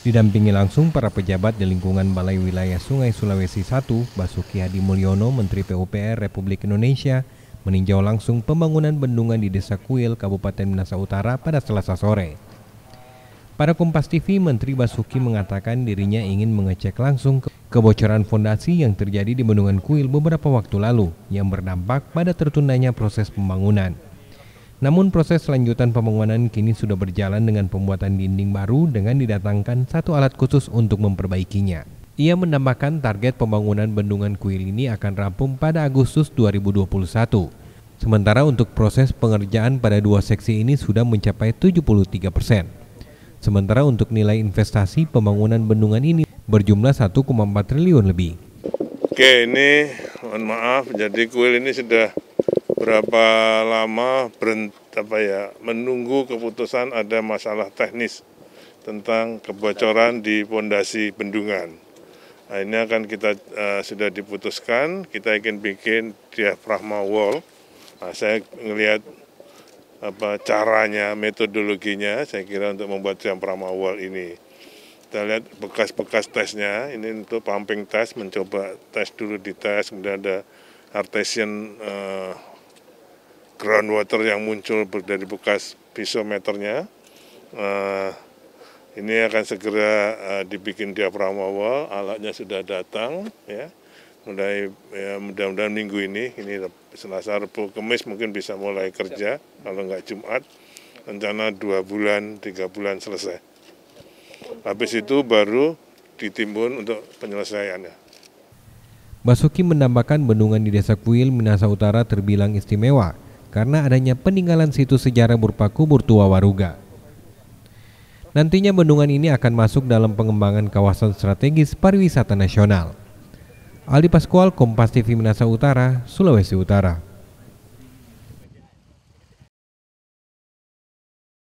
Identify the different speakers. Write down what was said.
Speaker 1: Didampingi langsung para pejabat di lingkungan Balai Wilayah Sungai Sulawesi I, Basuki Hadi Mulyono, Menteri PUPR Republik Indonesia, meninjau langsung pembangunan bendungan di Desa Kuil, Kabupaten Minasa Utara pada selasa sore. Pada Kompas TV, Menteri Basuki mengatakan dirinya ingin mengecek langsung kebocoran fondasi yang terjadi di bendungan Kuil beberapa waktu lalu yang berdampak pada tertundanya proses pembangunan. Namun proses lanjutan pembangunan kini sudah berjalan dengan pembuatan dinding baru dengan didatangkan satu alat khusus untuk memperbaikinya. Ia menambahkan target pembangunan bendungan kuil ini akan rampung pada Agustus 2021. Sementara untuk proses pengerjaan pada dua seksi ini sudah mencapai 73 persen. Sementara untuk nilai investasi pembangunan bendungan ini berjumlah 1,4 triliun lebih.
Speaker 2: Oke, ini mohon maaf, jadi kuil ini sudah berapa lama berent, apa ya menunggu keputusan ada masalah teknis tentang kebocoran di pondasi bendungan. Nah, ini akan kita uh, sudah diputuskan, kita ingin bikin diafragma wall. Nah, saya melihat apa caranya, metodologinya, saya kira untuk membuat diafragma wall ini. Kita lihat bekas-bekas tesnya, ini untuk pumping test, mencoba tes dulu di tes, kemudian ada artesian uh, groundwater yang muncul dari bekas pisometernya. Uh, eh, ini akan segera uh, dibikin diafragma wall, alatnya sudah datang ya. Mulai ya, mudah-mudahan minggu ini, ini Selasa, Rabu, Kamis mungkin bisa mulai kerja kalau nggak Jumat. Rencana dua bulan, tiga bulan selesai. Habis itu baru ditimbun untuk penyelesaiannya.
Speaker 1: Basuki menambahkan bendungan di Desa Kuil, Minasa Utara terbilang istimewa karena adanya peninggalan situs sejarah berupa kubur tua Waruga. Nantinya bendungan ini akan masuk dalam pengembangan kawasan strategis pariwisata nasional. Ali Pascual, Kompas TV Minasa Utara, Sulawesi Utara.